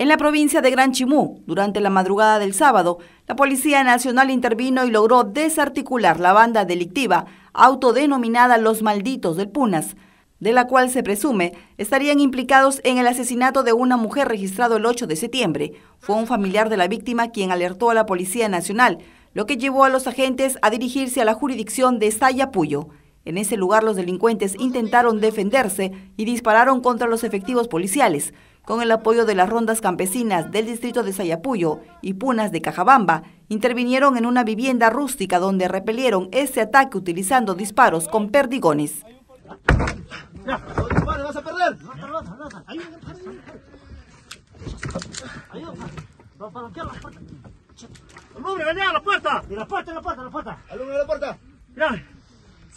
En la provincia de Gran Chimú, durante la madrugada del sábado, la Policía Nacional intervino y logró desarticular la banda delictiva autodenominada Los Malditos del Punas, de la cual se presume estarían implicados en el asesinato de una mujer registrado el 8 de septiembre. Fue un familiar de la víctima quien alertó a la Policía Nacional, lo que llevó a los agentes a dirigirse a la jurisdicción de Sayapuyo. En ese lugar los delincuentes intentaron defenderse y dispararon contra los efectivos policiales, con el apoyo de las rondas campesinas del distrito de Sayapuyo y Punas de Cajabamba, intervinieron en una vivienda rústica donde repelieron ese ataque utilizando disparos con perdigones. la puerta! la puerta, la la puerta!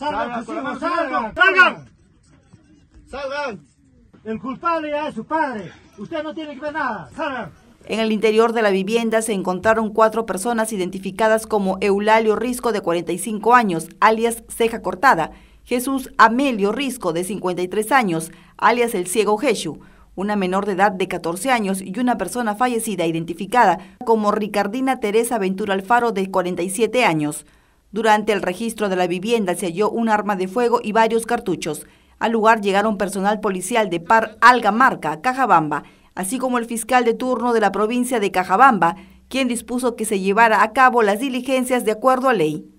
Salgan, salgan, salgan, salgan. El culpable ya es su padre. Usted no tiene que ver nada. Salgan. En el interior de la vivienda se encontraron cuatro personas identificadas como Eulalio Risco, de 45 años, alias Ceja Cortada, Jesús Amelio Risco, de 53 años, alias El Ciego Jesús, una menor de edad de 14 años y una persona fallecida identificada como Ricardina Teresa Ventura Alfaro, de 47 años. Durante el registro de la vivienda se halló un arma de fuego y varios cartuchos. Al lugar llegaron personal policial de Par Algamarca, Cajabamba, así como el fiscal de turno de la provincia de Cajabamba, quien dispuso que se llevara a cabo las diligencias de acuerdo a ley.